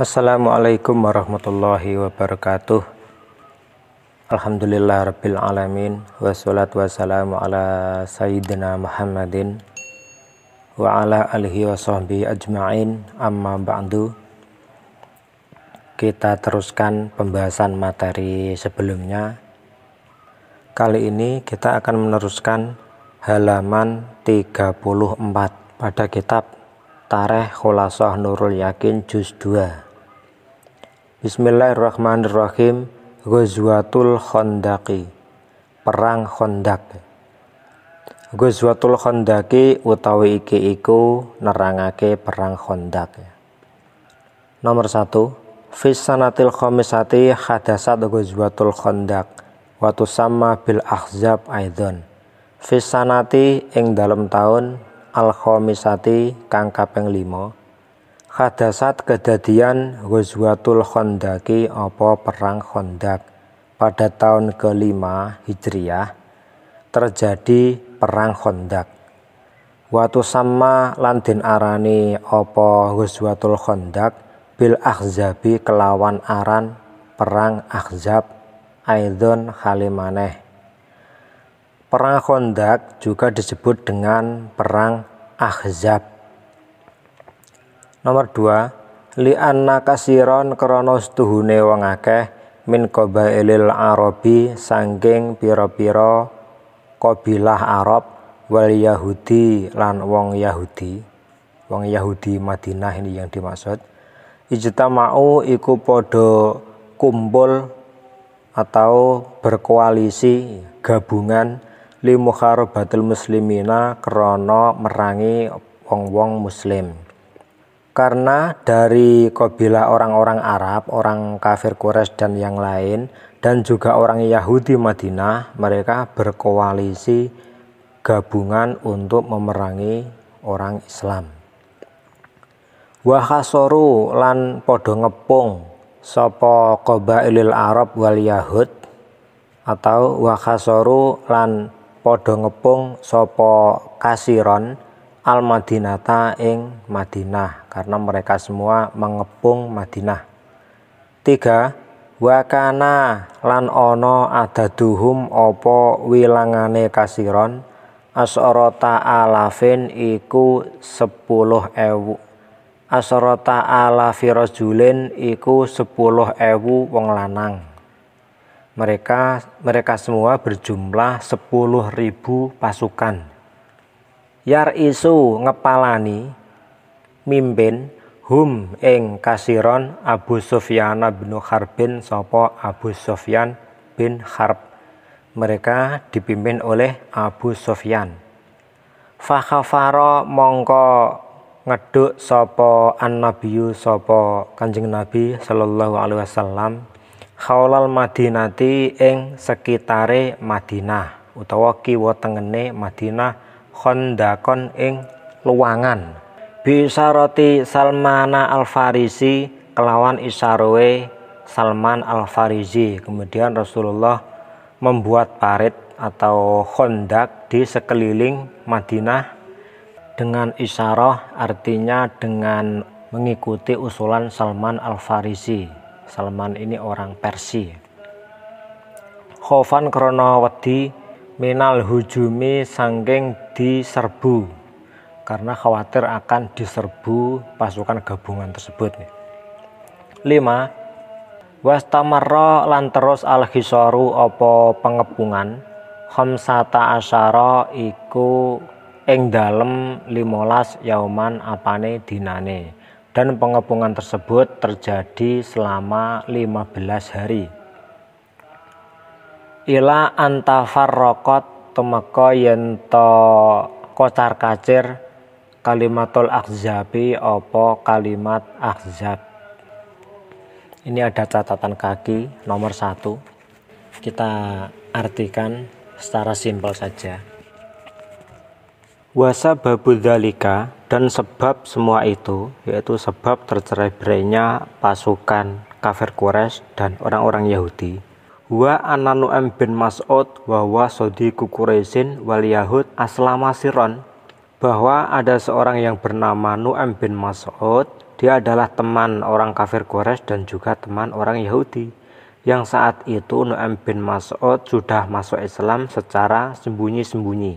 Assalamualaikum warahmatullahi wabarakatuh Alhamdulillah Rabbil Alamin Wassalatu wassalamu ala Sayyidina Muhammadin Wa ala alihi wa sahbihi ajma'in Amma ba'du Kita teruskan pembahasan materi sebelumnya Kali ini kita akan meneruskan halaman 34 pada kitab Tareh Khulasah Nurul Yakin Juz 2 Bismillahirrahmanirrahim Ghazwatul Khondaki Perang Khondak Ghazwatul Khondaki utawi iki iku nerangake perang Khondak Nomor satu Fis sanatil khomisati hadasat Ghazwatul Khondak Watu sama bil ahzab aidon Fis sanati ing dalam tahun Al khamisati kang kaping limo Hadasat kejadian Ghazwatul Khondaki apa Perang Khondak pada tahun kelima Hijriah terjadi Perang Khondak. Watu sama landin arani apa Ghazwatul Khondak bil Ahzabi kelawan aran Perang Ahzab Aidon Halimaneh. Perang Khondak juga disebut dengan Perang Ahzab Nomor 2, li'anna kasiron kronos tuhune wong akeh min qabailil arabi sangking pira-pira kabilah Arab wal Yahudi lan wong Yahudi. Wong Yahudi Madinah ini yang dimaksud. Ijtama'u iku padha kumpul atau berkoalisi gabungan li muslimina krono merangi wong-wong muslim. Karena dari kabilah orang-orang Arab, orang kafir Quraisy dan yang lain dan juga orang Yahudi Madinah, mereka berkoalisi gabungan untuk memerangi orang Islam. Wahasoru lan podo ngepung sapa qabailil Arab wal Yahud atau wahasoru lan podo ngepung sapa kasiron al Madinata ing Madinah karena mereka semua mengepung Madinah. Tiga, Wakana lan ono adaduhum opo wilangane kasiron asorota alafin iku sepuluh ewu asorota ala rajulin iku sepuluh ewu wong lanang mereka mereka semua berjumlah sepuluh ribu pasukan yar isu ngepalani mimpin hum ing kasiron Abu Sufyan bin Harbin Sopo Abu Sufyan bin Harb mereka dipimpin oleh Abu Sufyan Fakhafara mongko ngeduk Sopo an Nabiu Sopo Kanjeng Nabi sallallahu alaihi wasallam kaulal Madinati ing sekitare Madinah utawa kiwa tengene Madinah khandakon ing bisa roti Salmana Al-Farisi kelawan isarwe Salman Al-Farisi kemudian Rasulullah membuat parit atau khondak di sekeliling Madinah dengan isyarah artinya dengan mengikuti usulan Salman Al-Farisi Salman ini orang Persia Khofan krono wedi minal hujumi sangking diserbu karena khawatir akan diserbu pasukan gabungan tersebut. Lima Wastamarra lan terus al hisoru apa pengepungan khamsata asyara iku ing dalem 15 yauman apane dinane dan pengepungan tersebut terjadi selama 15 hari ila antafarrokot temeka yen to kocar kacir kalimatul akzabi opo kalimat akzab ini ada catatan kaki nomor satu kita artikan secara simpel saja wasa babu dalika dan sebab semua itu yaitu sebab tercerai-berainya pasukan kafir Quraisy dan orang-orang Yahudi Wa ananu am bin Mas'ud wa wa sodiku Quraisyin wal Yahud aslama siron bahwa ada seorang yang bernama Nu'am bin Mas'ud dia adalah teman orang kafir Quraisy dan juga teman orang Yahudi yang saat itu Nu'am bin Mas'ud sudah masuk Islam secara sembunyi-sembunyi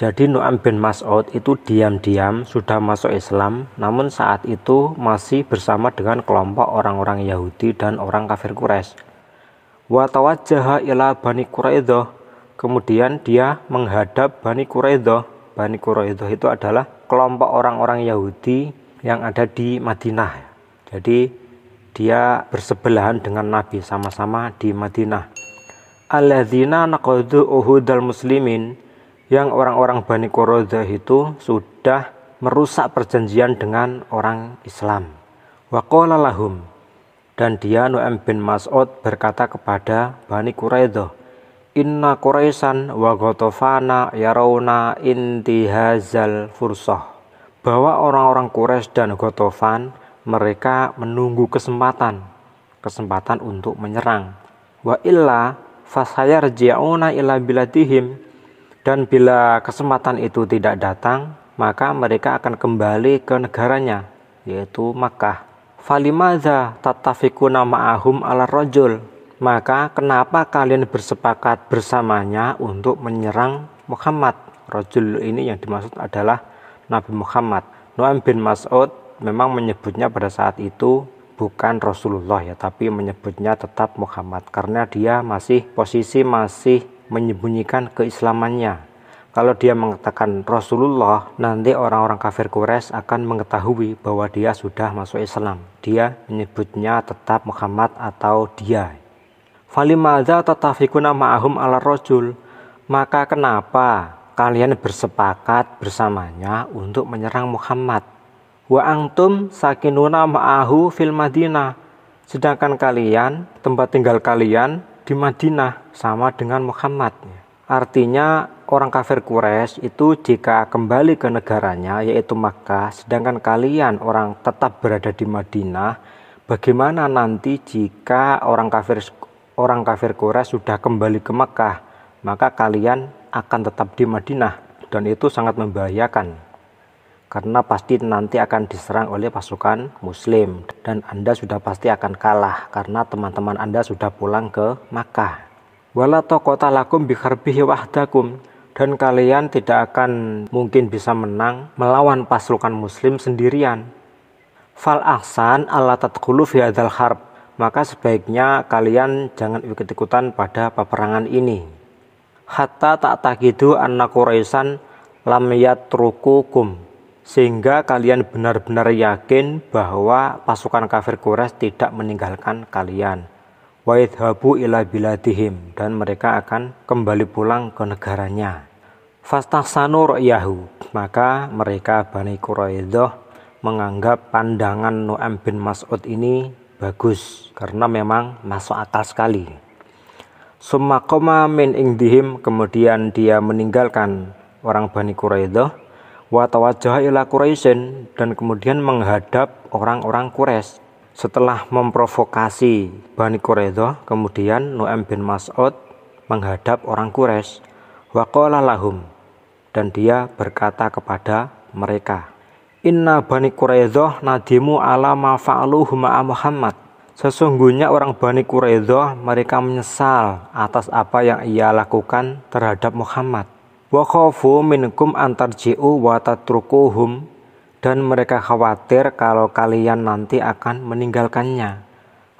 jadi Nu'am bin Mas'ud itu diam-diam sudah masuk Islam namun saat itu masih bersama dengan kelompok orang-orang Yahudi dan orang kafir Quraisy wa ila Bani Quraidah. Kemudian dia menghadap Bani Quraidah. Bani Quraidah itu adalah kelompok orang-orang Yahudi yang ada di Madinah. Jadi dia bersebelahan dengan Nabi sama-sama di Madinah. Alladzina naqadu uhudal muslimin yang orang-orang Bani Quraidah itu sudah merusak perjanjian dengan orang Islam. qala lahum dan dia Nu'aim bin Mas'ud berkata kepada Bani Quraidho Inna Quraisan wa yarauna inti hazal fursah. Bahwa orang-orang Quraisy dan Gotofan mereka menunggu kesempatan, kesempatan untuk menyerang. Wa illa jiauna ila biladihim dan bila kesempatan itu tidak datang, maka mereka akan kembali ke negaranya, yaitu Makkah falimaza nama ahum ala rojul maka kenapa kalian bersepakat bersamanya untuk menyerang Muhammad rojul ini yang dimaksud adalah Nabi Muhammad Nu'aim bin Mas'ud memang menyebutnya pada saat itu bukan Rasulullah ya tapi menyebutnya tetap Muhammad karena dia masih posisi masih menyembunyikan keislamannya kalau dia mengatakan Rasulullah, nanti orang-orang kafir Quraisy akan mengetahui bahwa dia sudah masuk Islam. Dia menyebutnya tetap Muhammad atau dia. Falimadza tatafikuna ma'ahum ala rojul. Maka kenapa kalian bersepakat bersamanya untuk menyerang Muhammad? Wa antum sakinuna ma'ahu fil Madinah. Sedangkan kalian, tempat tinggal kalian di Madinah sama dengan Muhammad. Artinya orang kafir Quraisy itu jika kembali ke negaranya yaitu Makkah sedangkan kalian orang tetap berada di Madinah bagaimana nanti jika orang kafir orang kafir Quraisy sudah kembali ke Makkah maka kalian akan tetap di Madinah dan itu sangat membahayakan karena pasti nanti akan diserang oleh pasukan muslim dan Anda sudah pasti akan kalah karena teman-teman Anda sudah pulang ke Makkah wala taqata lakum bi wahdakum dan kalian tidak akan mungkin bisa menang melawan pasukan muslim sendirian. Fal ahsan ala tatkulu fi adal harb, maka sebaiknya kalian jangan ikut-ikutan pada peperangan ini. Hatta tak takidu anna Quraisyan lam yatrukukum sehingga kalian benar-benar yakin bahwa pasukan kafir Quraisy tidak meninggalkan kalian waithabu ila biladihim dan mereka akan kembali pulang ke negaranya fastahsanu ra'yahu maka mereka Bani Quraidah menganggap pandangan Nu'am bin Mas'ud ini bagus karena memang masuk akal sekali summa qama min ingdihim kemudian dia meninggalkan orang Bani Quraidah wa tawajjaha ila Quraisyin dan kemudian menghadap orang-orang Quraisy setelah memprovokasi Bani Quraidah, kemudian Nu'aim bin Mas'ud menghadap orang Quraisy, waqala lahum dan dia berkata kepada mereka, "Inna Bani Quraidah nadimu ala ma fa'aluhu ma'a Muhammad." Sesungguhnya orang Bani Quraidah mereka menyesal atas apa yang ia lakukan terhadap Muhammad. Wa khafu minkum antarji'u wa tatrukuhum dan mereka khawatir kalau kalian nanti akan meninggalkannya.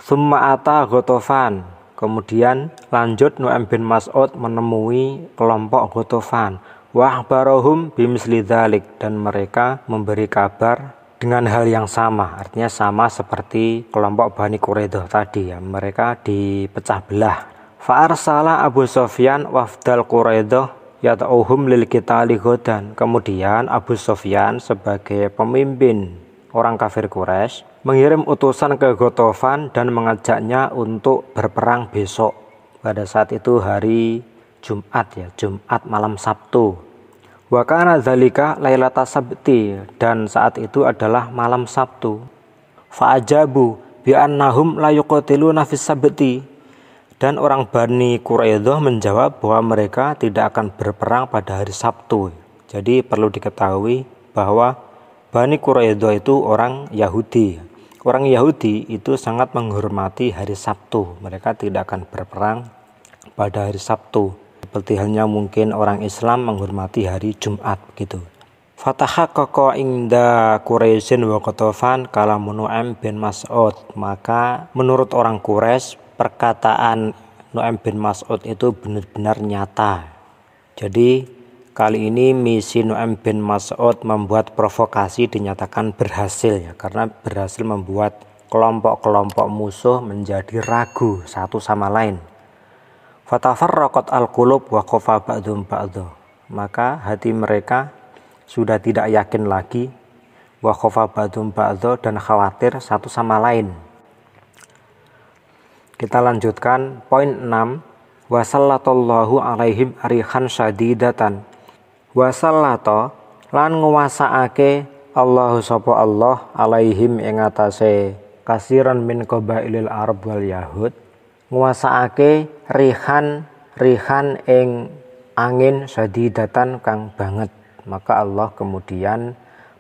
Summa ata Gotofan. Kemudian lanjut Nu'aim bin Mas'ud menemui kelompok Gotofan. Wahbarohum bimisli Dan mereka memberi kabar dengan hal yang sama. Artinya sama seperti kelompok Bani Quraidah tadi ya. Mereka dipecah belah. Fa'arsala Abu Sofyan wafdal Quraidah yata'uhum lil kita lihodan. Kemudian Abu Sofyan sebagai pemimpin orang kafir Quraisy mengirim utusan ke Gotofan dan mengajaknya untuk berperang besok. Pada saat itu hari Jumat ya, Jumat malam Sabtu. Wakana zalika laylata sabti dan saat itu adalah malam Sabtu. Fa'ajabu bi'annahum la yuqatiluna fis sabti dan orang Bani Quraidah menjawab bahwa mereka tidak akan berperang pada hari Sabtu. Jadi perlu diketahui bahwa Bani Quraidah itu orang Yahudi. Orang Yahudi itu sangat menghormati hari Sabtu. Mereka tidak akan berperang pada hari Sabtu. Seperti halnya mungkin orang Islam menghormati hari Jumat begitu. Fataha koko inda Quraisyin wa kotofan kalamu bin Mas'ud. Maka menurut orang Quraisy perkataan Noem bin Mas'ud itu benar-benar nyata. Jadi kali ini misi Noem bin Mas'ud membuat provokasi dinyatakan berhasil ya karena berhasil membuat kelompok-kelompok musuh menjadi ragu satu sama lain. Fatafarraqat al-qulub wa qafa ba'dhum Maka hati mereka sudah tidak yakin lagi wa khofa ba'dhum dan khawatir satu sama lain. Kita lanjutkan poin 6. Wasallatallahu alaihim arihan syadidatan. Wasallato lan nguwasaake Allah sapa Allah alaihim ing atase kasiran min qabailil arab wal yahud nguwasaake rihan rihan ing angin syadidatan kang banget maka Allah kemudian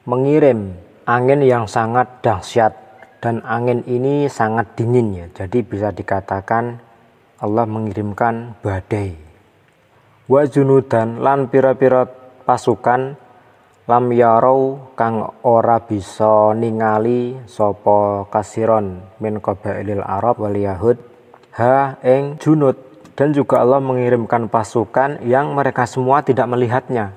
mengirim angin yang sangat dahsyat dan angin ini sangat dingin ya jadi bisa dikatakan Allah mengirimkan badai wa junudan lan pira-pira pasukan lam yarau kang ora bisa ningali sopo kasiron min qabailil arab wal yahud ha eng junud dan juga Allah mengirimkan pasukan yang mereka semua tidak melihatnya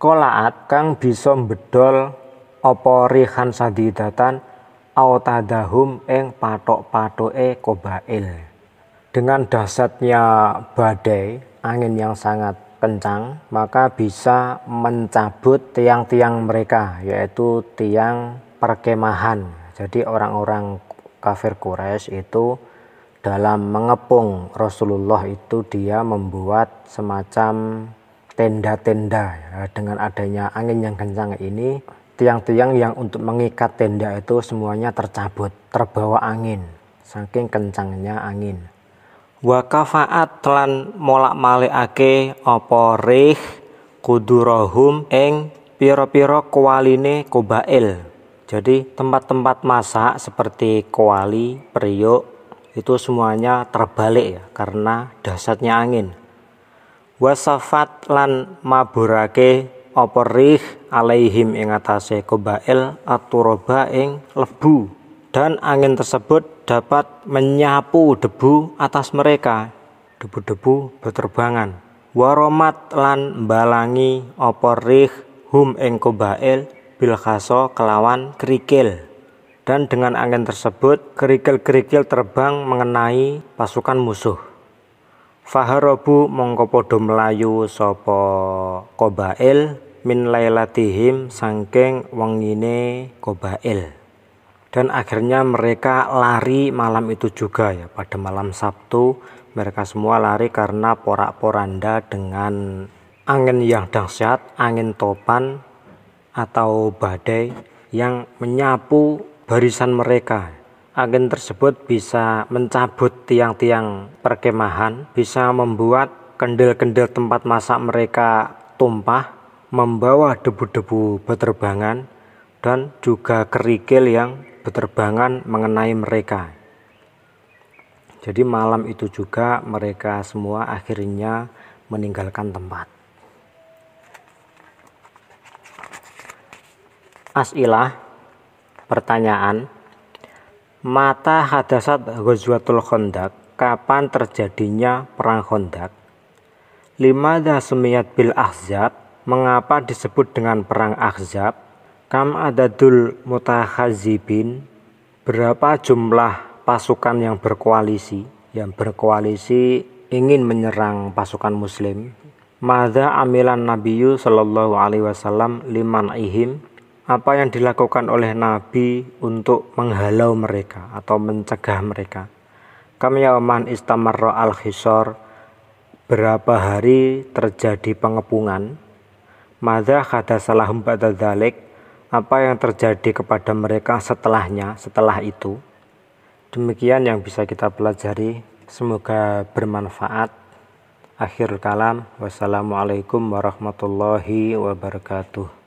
kolaat kang bisa bedol opo rihan sadidatan autadahum eng patok patoe kobail. Dengan dasarnya badai, angin yang sangat kencang, maka bisa mencabut tiang-tiang mereka, yaitu tiang perkemahan. Jadi orang-orang kafir Quraisy itu dalam mengepung Rasulullah itu dia membuat semacam tenda-tenda dengan adanya angin yang kencang ini tiang-tiang yang untuk mengikat tenda itu semuanya tercabut, terbawa angin, saking kencangnya angin. Wa kafaat telan molak malikake apa rih kudurohum ing piro-piro kualine kubail. Jadi tempat-tempat masak seperti kuali, periuk itu semuanya terbalik ya karena dasarnya angin. Wasafat lan maburake apa rih alaihim ing atase kobael aturoba ing lebu dan angin tersebut dapat menyapu debu atas mereka debu-debu berterbangan waromat lan balangi apa rih hum ing kobail bilkaso kelawan kerikil dan dengan angin tersebut kerikil-kerikil terbang mengenai pasukan musuh Faharobu mongko podo melayu sopo Qabail min laylatihim sangkeng wengine Dan akhirnya mereka lari malam itu juga ya pada malam Sabtu mereka semua lari karena porak-poranda dengan angin yang dahsyat, angin topan atau badai yang menyapu barisan mereka. Angin tersebut bisa mencabut tiang-tiang perkemahan, bisa membuat kendil-kendil tempat masak mereka tumpah, membawa debu-debu berterbangan dan juga kerikil yang berterbangan mengenai mereka. Jadi malam itu juga mereka semua akhirnya meninggalkan tempat. Asilah pertanyaan Mata hadasat Ghazwatul Khandaq, kapan terjadinya perang Khandaq? Limada semiyat bil Ahzab, mengapa disebut dengan perang Ahzab? Kam adadul mutahazibin, berapa jumlah pasukan yang berkoalisi? Yang berkoalisi ingin menyerang pasukan muslim. Mada amilan nabiyyu sallallahu alaihi wasallam liman ihim apa yang dilakukan oleh Nabi untuk menghalau mereka atau mencegah mereka. Kami yaman istamarro al khisor berapa hari terjadi pengepungan. Mada kada salah dalik apa yang terjadi kepada mereka setelahnya, setelah itu. Demikian yang bisa kita pelajari. Semoga bermanfaat. Akhir kalam, wassalamualaikum warahmatullahi wabarakatuh.